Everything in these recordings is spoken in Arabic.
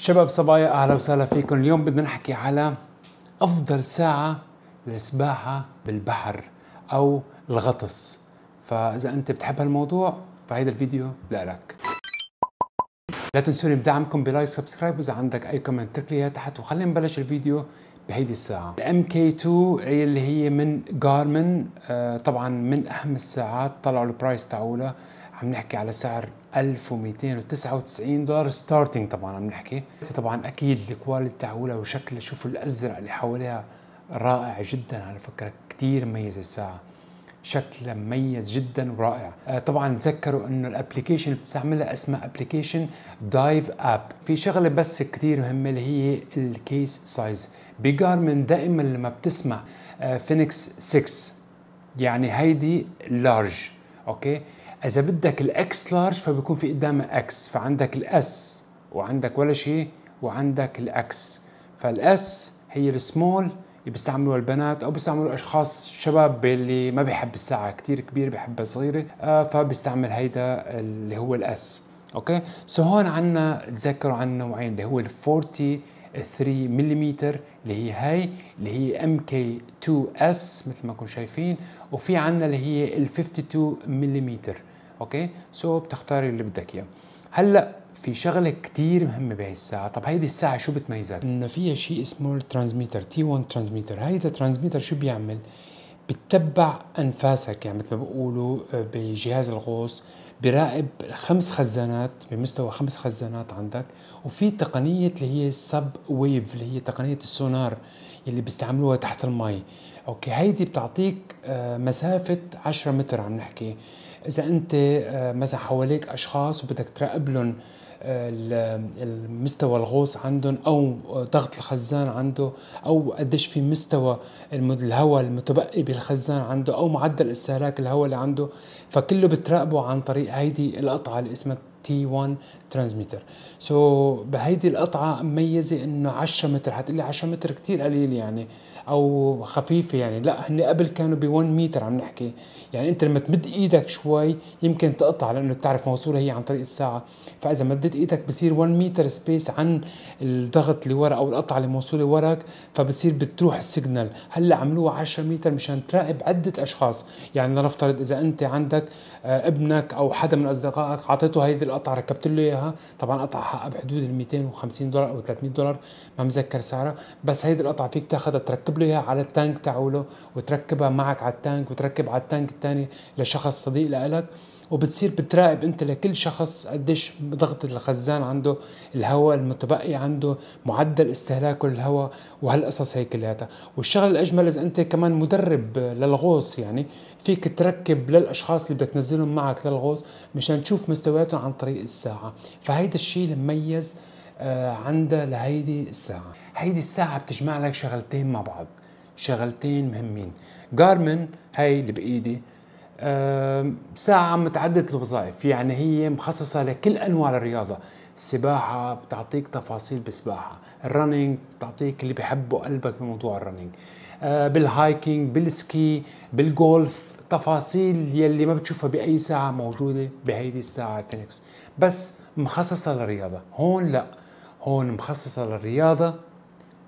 شباب صبايا اهلا وسهلا فيكم اليوم بدنا نحكي على افضل ساعه للسباحه بالبحر او الغطس فاذا انت بتحب هالموضوع فهيدا الفيديو لك لا تنسوني بدعمكم بلايك سبسكرايب واذا عندك اي كومنت ترك تحت وخلينا نبلش الفيديو بهيدي الساعة الام كي 2 اللي هي من جارمن آه، طبعا من اهم الساعات طلعوا البرايس تاعولها عم نحكي على سعر 1299 دولار ستارتنج طبعا عم نحكي طبعا اكيد الكواليتي تاعولها وشكلها شوفوا الازرق اللي حواليها رائع جدا على فكره كثير مميز الساعه شكل مميز جدا ورائع آه، طبعا تذكروا انه الابلكيشن اللي بتستعملها اسمها ابلكيشن دايف اب في شغله بس كثير مهمه اللي هي الكيس سايز بجارمن دائما لما بتسمع فينيكس آه، 6 يعني هيدي لارج اوكي اذا بدك الاكس لارج فبيكون في قدامها اكس فعندك الاس وعندك ولا شيء وعندك الاكس فالاس هي السمول بيستعملوها البنات او بيستعملوا اشخاص شباب اللي ما بيحب الساعه كثير كبير بيحبها صغيره آه، فبيستعمل هيدا اللي هو الاس اوكي سو هون عندنا تذكروا عن نوعين اللي هو ال 43 ملم اللي هي هاي اللي هي ام كي 2 اس مثل ما كنتم شايفين وفي عندنا اللي هي ال 52 ملم اوكي سو بتختاري اللي بدك اياه هلا في شغله كثير مهمه بهي الساعه طب هيدي الساعه شو بتميزها إنه فيها شيء اسمه الترانسميتر تي 1 ترانسميتر هيدا الترانسميتر شو بيعمل بتتبع انفاسك يعني مثل ما بقولوا آه، بجهاز الغوص براقب خمس خزانات بمستوى خمس خزانات عندك وفي تقنيه اللي هي السب ويف اللي هي تقنيه السونار اللي بيستعملوها تحت المي اوكي هيدي بتعطيك آه، مسافه 10 متر عم نحكي اذا انت آه، مثلا حواليك اشخاص وبدك تراقب لهم آه، المستوى الغوص عندهم او آه، ضغط الخزان عنده او قديش في مستوى الهواء المتبقي بالخزان عنده او معدل استهلاك الهواء اللي عنده فكله بتراقبه عن طريق هيدي القطعه اللي اسمها تي 1 ترانزميتر سو بهيدي القطعه مميزه انه 10 متر حتقلي 10 متر كثير قليل يعني او خفيفه يعني لا هن قبل كانوا ب 1 متر عم نحكي يعني انت لما تمد ايدك شوي يمكن تقطع لانه بتعرف موصوله هي عن طريق الساعه فاذا مدت ايدك بصير 1 متر سبيس عن الضغط اللي ورا او القطعه اللي موصوله وراك فبصير بتروح السيجنال هلا عملوها 10 متر مشان تراقب عده اشخاص يعني لنفترض اذا انت عندك آه، ابنك او حدا من اصدقائك اعطيته هيدي القطعه القطعه ركبت له اياها طبعا قطعه حقها بحدود ال 250 دولار او 300 دولار ما مذكر سعرها بس هيدي القطعه فيك تاخذها تركب له اياها على التانك تاعوله وتركبها معك على التانك وتركب على التانك الثاني لشخص صديق لك وبتصير بتراقب انت لكل شخص قديش ضغط الخزان عنده الهواء المتبقي عنده معدل استهلاكه للهواء وهالقصص هي كلياتها والشغله الاجمل اذا انت كمان مدرب للغوص يعني فيك تركب للاشخاص اللي بدك تنزلهم معك للغوص مشان تشوف مستوياتهم عن طريق الساعه فهيدا الشيء المميز آه، عندها لهيدي الساعة هيدي الساعة بتجمع لك شغلتين مع بعض شغلتين مهمين جارمن هاي اللي بإيدي ساعة متعددة الوظائف يعني هي مخصصة لكل أنواع الرياضة السباحة بتعطيك تفاصيل بالسباحة الرننج بتعطيك اللي بحبه قلبك بموضوع الرننج آه، بالهايكينج بالسكي بالجولف تفاصيل يلي ما بتشوفها بأي ساعة موجودة بهيدي الساعة الفينكس بس مخصصة للرياضة هون لا هون مخصصة للرياضة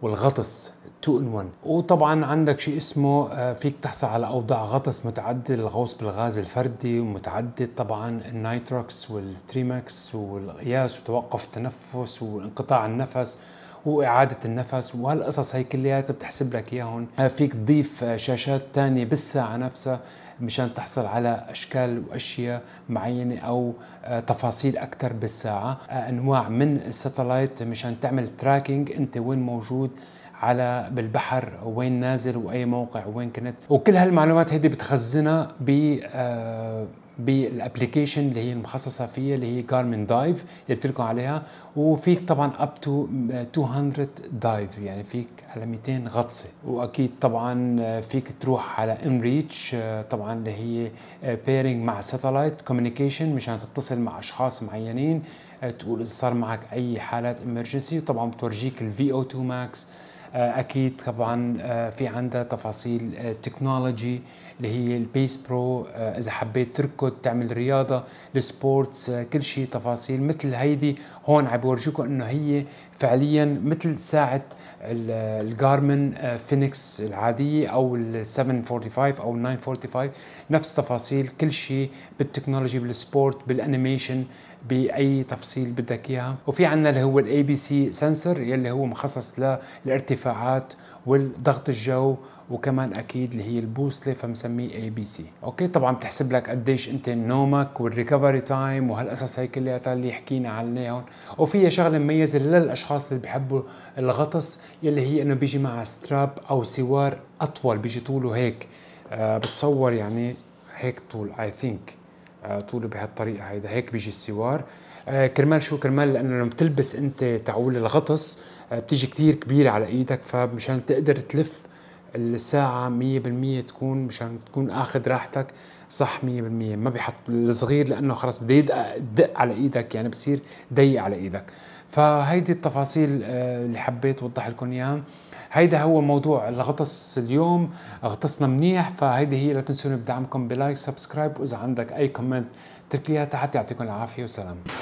والغطس 2 ان 1 وطبعا عندك شيء اسمه آه، فيك تحصل على اوضاع غطس متعدد الغوص بالغاز الفردي ومتعدد طبعا النايتروكس والتريماكس والقياس وتوقف التنفس وانقطاع النفس وإعادة النفس وهالقصص هي كلياتها بتحسب لك إياهم آه، فيك تضيف آه، شاشات تانية بالساعة نفسها مشان تحصل على اشكال واشياء معينه او آه، تفاصيل اكثر بالساعه آه، انواع من الساتلايت مشان تعمل تراكنج انت وين موجود على بالبحر وين نازل واي موقع وين كنت وكل هالمعلومات هيدي بتخزنها ب آه، بالابلكيشن اللي هي المخصصه فيها اللي هي جارمن دايف اللي قلت لكم عليها وفيك طبعا اب تو 200 دايف يعني فيك على 200 غطسه واكيد طبعا فيك تروح على ام ريتش طبعا اللي هي بيرنج مع ساتلايت كوميونيكيشن مشان تتصل مع اشخاص معينين تقول اذا صار معك اي حالات امرجنسي طبعا بتورجيك الفي او 2 ماكس آه، اكيد طبعا آه، في عندها تفاصيل تكنولوجي آه، اللي هي البيس برو اذا حبيت تركض تعمل رياضه السبورتس كل شيء تفاصيل مثل هيدي هون عم بورجيكم انه هي فعليا مثل ساعه الجارمن آه، فينيكس العاديه او ال 745 او ال 945 نفس تفاصيل كل شيء بالتكنولوجي بالسبورت بالانيميشن باي تفصيل بدك اياها وفي عندنا اللي هو الاي بي سي سنسر اللي هو مخصص للارتفاعات والضغط الجو وكمان اكيد اللي هي البوصله فمسميه اي بي سي اوكي طبعا بتحسب لك قديش انت نومك والريكفري تايم وهالقصص هي كلياتها اللي حكينا عنها وفيها شغله مميزه للاشخاص الاشخاص اللي بحبوا الغطس يلي هي انه بيجي مع ستراب او سوار اطول بيجي طوله هيك آه بتصور يعني هيك طول اي آه، ثينك طوله بهالطريقه هيدا هيك بيجي السوار آه كرمال شو كرمال لانه لما بتلبس انت تعول الغطس آه بتيجي كتير كبيره على ايدك فمشان تقدر تلف الساعة 100% تكون مشان تكون اخذ راحتك صح 100% ما بيحط الصغير لانه خلص بده يدق على ايدك يعني بصير ضيق على ايدك فهيدي التفاصيل آه، اللي حبيت اوضح لكم اياها هيدا هو موضوع الغطس اليوم غطسنا منيح فهيدي هي لا تنسوني بدعمكم بلايك سبسكرايب واذا عندك اي كومنت تركيها تحت يعطيكم العافيه وسلام